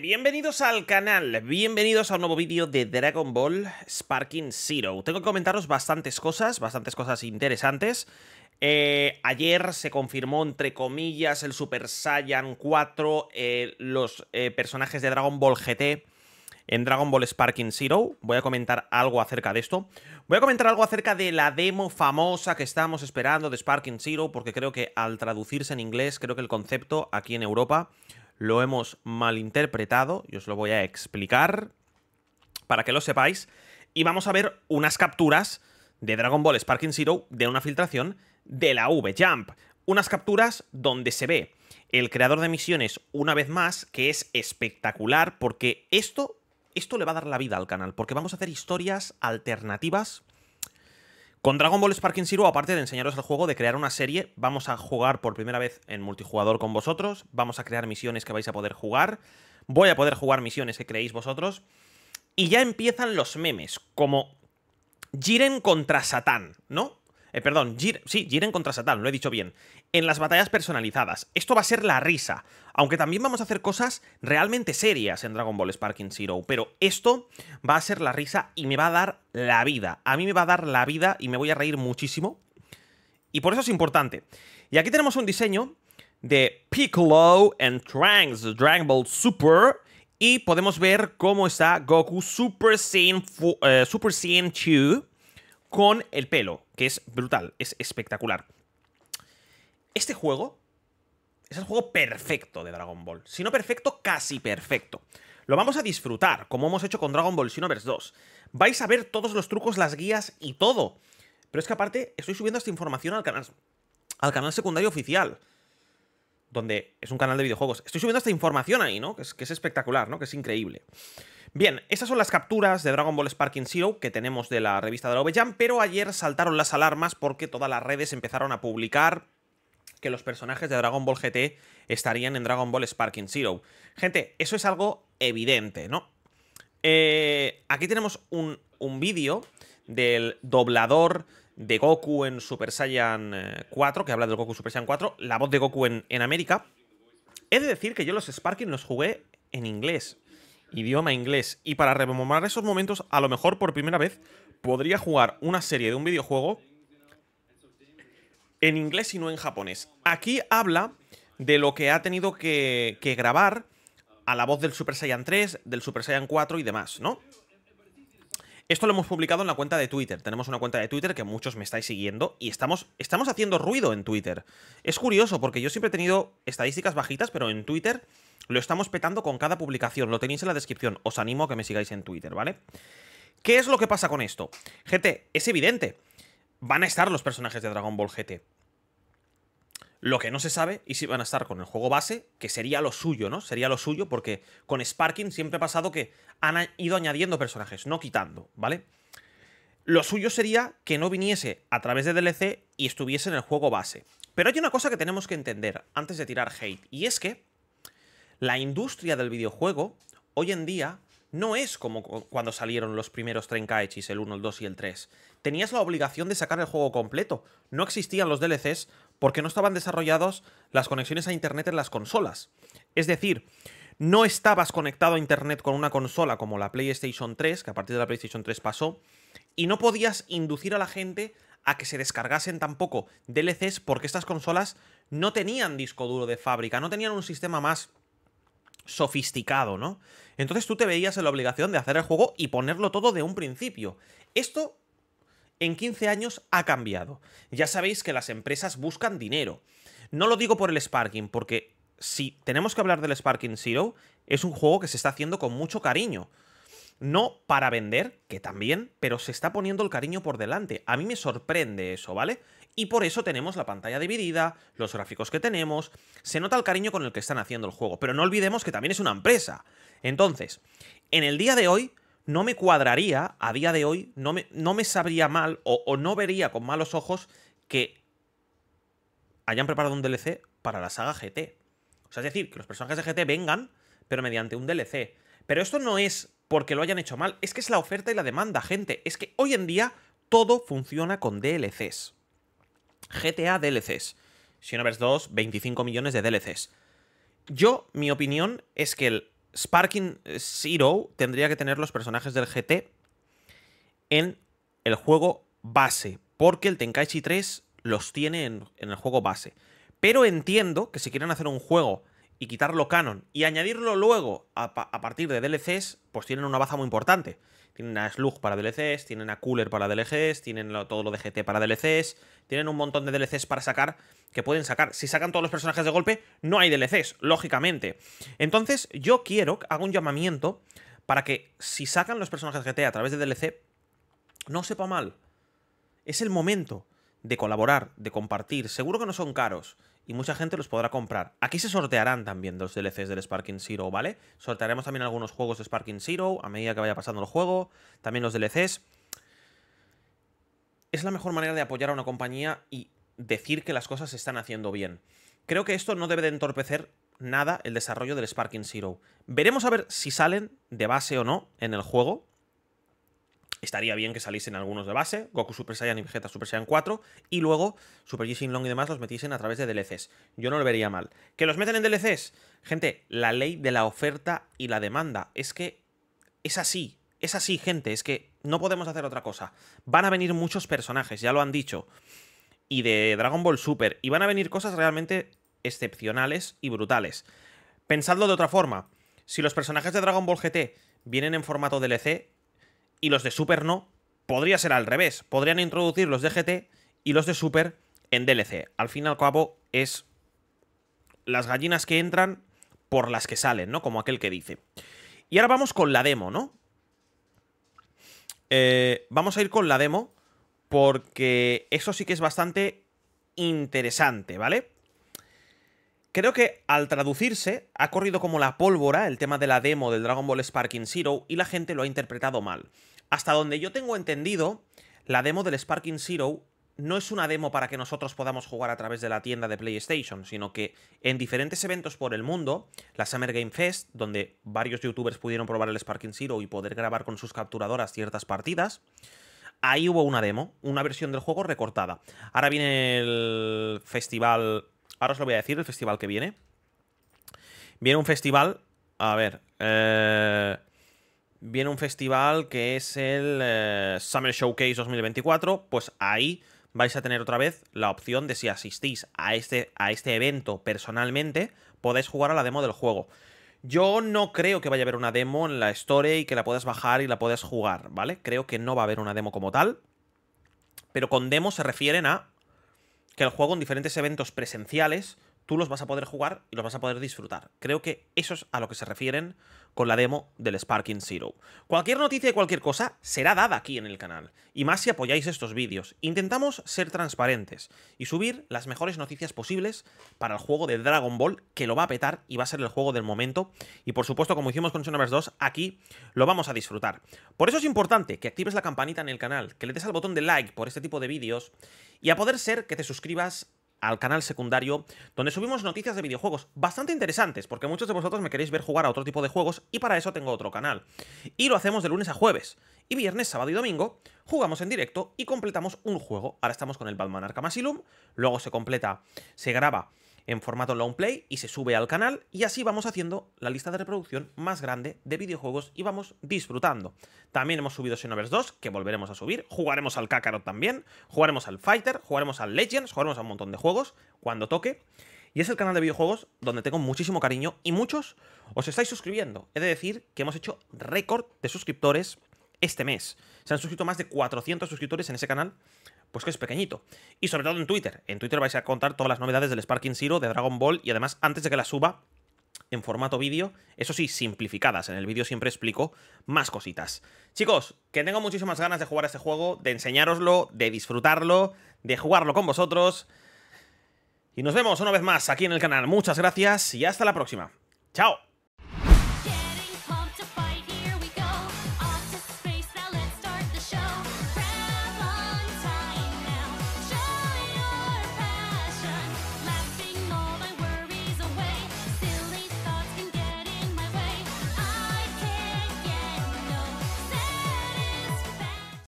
bienvenidos al canal, bienvenidos a un nuevo vídeo de Dragon Ball Sparking Zero. Tengo que comentaros bastantes cosas, bastantes cosas interesantes. Eh, ayer se confirmó, entre comillas, el Super Saiyan 4, eh, los eh, personajes de Dragon Ball GT en Dragon Ball Sparking Zero. Voy a comentar algo acerca de esto. Voy a comentar algo acerca de la demo famosa que estamos esperando de Sparking Zero, porque creo que al traducirse en inglés, creo que el concepto aquí en Europa lo hemos malinterpretado y os lo voy a explicar para que lo sepáis. Y vamos a ver unas capturas de Dragon Ball Sparking Zero de una filtración de la V-Jump. Unas capturas donde se ve el creador de misiones una vez más, que es espectacular porque esto, esto le va a dar la vida al canal, porque vamos a hacer historias alternativas con Dragon Ball Sparking Zero, aparte de enseñaros el juego, de crear una serie, vamos a jugar por primera vez en multijugador con vosotros, vamos a crear misiones que vais a poder jugar, voy a poder jugar misiones que creéis vosotros, y ya empiezan los memes, como Jiren contra Satán, ¿no? Eh, perdón, Jiren, sí, Jiren contra Satan, lo he dicho bien. En las batallas personalizadas. Esto va a ser la risa. Aunque también vamos a hacer cosas realmente serias en Dragon Ball Sparking Zero. Pero esto va a ser la risa y me va a dar la vida. A mí me va a dar la vida y me voy a reír muchísimo. Y por eso es importante. Y aquí tenemos un diseño de Piccolo and Trunks, Dragon Ball Super. Y podemos ver cómo está Goku Super Saiyan, eh, Super Saiyan 2 con el pelo, que es brutal, es espectacular. Este juego es el juego perfecto de Dragon Ball. Si no perfecto, casi perfecto. Lo vamos a disfrutar, como hemos hecho con Dragon Ball Xenoverse 2. Vais a ver todos los trucos, las guías y todo. Pero es que aparte, estoy subiendo esta información al canal, al canal secundario oficial donde es un canal de videojuegos. Estoy subiendo esta información ahí, ¿no? Que es, espectacular, ¿no? Que es increíble. Bien, esas son las capturas de Dragon Ball Sparking Zero que tenemos de la revista de la pero ayer saltaron las alarmas porque todas las redes empezaron a publicar que los personajes de Dragon Ball GT estarían en Dragon Ball Sparking Zero. Gente, eso es algo evidente, ¿no? Eh, aquí tenemos un, un vídeo del doblador de Goku en Super Saiyan 4, eh, que habla del Goku Super Saiyan 4, la voz de Goku en, en América. He de decir que yo los Sparking los jugué en inglés, idioma inglés, y para rememorar esos momentos, a lo mejor por primera vez podría jugar una serie de un videojuego en inglés y no en japonés. Aquí habla de lo que ha tenido que, que grabar a la voz del Super Saiyan 3, del Super Saiyan 4 y demás, ¿no? Esto lo hemos publicado en la cuenta de Twitter. Tenemos una cuenta de Twitter que muchos me estáis siguiendo y estamos, estamos haciendo ruido en Twitter. Es curioso porque yo siempre he tenido estadísticas bajitas, pero en Twitter lo estamos petando con cada publicación. Lo tenéis en la descripción. Os animo a que me sigáis en Twitter, ¿vale? ¿Qué es lo que pasa con esto? Gente, es evidente. Van a estar los personajes de Dragon Ball GT. Lo que no se sabe y si van a estar con el juego base, que sería lo suyo, ¿no? Sería lo suyo porque con Sparking siempre ha pasado que han ido añadiendo personajes, no quitando, ¿vale? Lo suyo sería que no viniese a través de DLC y estuviese en el juego base. Pero hay una cosa que tenemos que entender antes de tirar hate, y es que la industria del videojuego hoy en día no es como cuando salieron los primeros Trenkaichis, el 1, el 2 y el 3, tenías la obligación de sacar el juego completo. No existían los DLCs porque no estaban desarrollados las conexiones a Internet en las consolas. Es decir, no estabas conectado a Internet con una consola como la PlayStation 3, que a partir de la PlayStation 3 pasó, y no podías inducir a la gente a que se descargasen tampoco DLCs porque estas consolas no tenían disco duro de fábrica, no tenían un sistema más sofisticado, ¿no? Entonces tú te veías en la obligación de hacer el juego y ponerlo todo de un principio. Esto en 15 años ha cambiado. Ya sabéis que las empresas buscan dinero. No lo digo por el Sparking, porque si tenemos que hablar del Sparking Zero, es un juego que se está haciendo con mucho cariño. No para vender, que también, pero se está poniendo el cariño por delante. A mí me sorprende eso, ¿vale? Y por eso tenemos la pantalla dividida, los gráficos que tenemos, se nota el cariño con el que están haciendo el juego, pero no olvidemos que también es una empresa. Entonces, en el día de hoy no me cuadraría a día de hoy, no me, no me sabría mal o, no vería con malos ojos que hayan preparado un DLC para la saga GT. O sea, es decir, que los personajes de GT vengan, pero mediante un DLC. Pero esto no es porque lo hayan hecho mal, es que es la oferta y la demanda, gente. Es que hoy en día todo funciona con DLCs. GTA DLCs. Xenoverse 2, 25 millones de DLCs. Yo, mi opinión es que el Sparking Zero tendría que tener los personajes del GT en el juego base, porque el Tenkaichi 3 los tiene en, en el juego base. Pero entiendo que si quieren hacer un juego y quitarlo canon y añadirlo luego a, partir de DLCs, pues tienen una baza muy importante. Tienen a Slug para DLCs, tienen a Cooler para DLCs, tienen todo lo de GT para DLCs, tienen un montón de DLCs para sacar que pueden sacar. Si sacan todos los personajes de golpe, no hay DLCs, lógicamente. Entonces, yo quiero, hago un llamamiento para que si sacan los personajes GT a través de DLC, no sepa mal. Es el momento de colaborar, de compartir. Seguro que no son caros y mucha gente los podrá comprar. Aquí se sortearán también los DLCs del Sparking Zero, ¿vale? Sortearemos también algunos juegos de Sparking Zero a medida que vaya pasando el juego, también los DLCs. Es la mejor manera de apoyar a una compañía y decir que las cosas se están haciendo bien. Creo que esto no debe de entorpecer nada el desarrollo del Sparking Zero. Veremos a ver si salen de base o no en el juego, estaría bien que saliesen algunos de base, Goku Super Saiyan y Vegeta Super Saiyan 4, y luego Super G Long y demás los metiesen a través de DLCs. Yo no lo vería mal. ¿Que los meten en DLCs? Gente, la ley de la oferta y la demanda. Es que es así, es así, gente, es que no podemos hacer otra cosa. Van a venir muchos personajes, ya lo han dicho, y de Dragon Ball Super, y van a venir cosas realmente excepcionales y brutales. Pensadlo de otra forma. Si los personajes de Dragon Ball GT vienen en formato DLC, y los de Super no, podría ser al revés. Podrían introducir los de GT y los de Super en DLC. Al fin y al cabo, es las gallinas que entran por las que salen, ¿no? Como aquel que dice. Y ahora vamos con la demo, ¿no? Eh, vamos a ir con la demo porque eso sí que es bastante interesante, ¿vale? Creo que al traducirse ha corrido como la pólvora el tema de la demo del Dragon Ball Sparking Zero y la gente lo ha interpretado mal. Hasta donde yo tengo entendido, la demo del Sparking Zero no es una demo para que nosotros podamos jugar a través de la tienda de PlayStation, sino que en diferentes eventos por el mundo, la Summer Game Fest, donde varios youtubers pudieron probar el Sparking Zero y poder grabar con sus capturadoras ciertas partidas, ahí hubo una demo, una versión del juego recortada. Ahora viene el festival Ahora os lo voy a decir, el festival que viene. Viene un festival. A ver. Eh, viene un festival que es el eh, Summer Showcase 2024. Pues ahí vais a tener otra vez la opción de si asistís a este, a este evento personalmente, podéis jugar a la demo del juego. Yo no creo que vaya a haber una demo en la Store y que la puedas bajar y la puedas jugar, ¿vale? Creo que no va a haber una demo como tal. Pero con demo se refieren a que el juego en diferentes eventos presenciales tú los vas a poder jugar y los vas a poder disfrutar. Creo que eso es a lo que se refieren con la demo del Sparking Zero. Cualquier noticia y cualquier cosa será dada aquí en el canal, y más si apoyáis estos vídeos. Intentamos ser transparentes y subir las mejores noticias posibles para el juego de Dragon Ball, que lo va a petar y va a ser el juego del momento. Y por supuesto, como hicimos con Xenoverse 2, aquí lo vamos a disfrutar. Por eso es importante que actives la campanita en el canal, que le des al botón de like por este tipo de vídeos, y a poder ser que te suscribas al canal secundario donde subimos noticias de videojuegos bastante interesantes porque muchos de vosotros me queréis ver jugar a otro tipo de juegos y para eso tengo otro canal. Y lo hacemos de lunes a jueves y viernes, sábado y domingo jugamos en directo y completamos un juego. Ahora estamos con el Batman Arkham Asylum, luego se completa, se graba en formato long play y se sube al canal y así vamos haciendo la lista de reproducción más grande de videojuegos y vamos disfrutando. También hemos subido Xenoverse 2, que volveremos a subir, jugaremos al Kakarot también, jugaremos al Fighter, jugaremos al Legends, jugaremos a un montón de juegos cuando toque. Y es el canal de videojuegos donde tengo muchísimo cariño y muchos os estáis suscribiendo. He de decir que hemos hecho récord de suscriptores este mes. Se han suscrito más de 400 suscriptores en ese canal pues que es pequeñito. Y sobre todo en Twitter. En Twitter vais a contar todas las novedades del Sparking Zero, de Dragon Ball y además antes de que la suba en formato vídeo, eso sí, simplificadas. En el vídeo siempre explico más cositas. Chicos, que tengo muchísimas ganas de jugar a este juego, de enseñároslo, de disfrutarlo, de jugarlo con vosotros. Y nos vemos una vez más aquí en el canal. Muchas gracias y hasta la próxima. ¡Chao!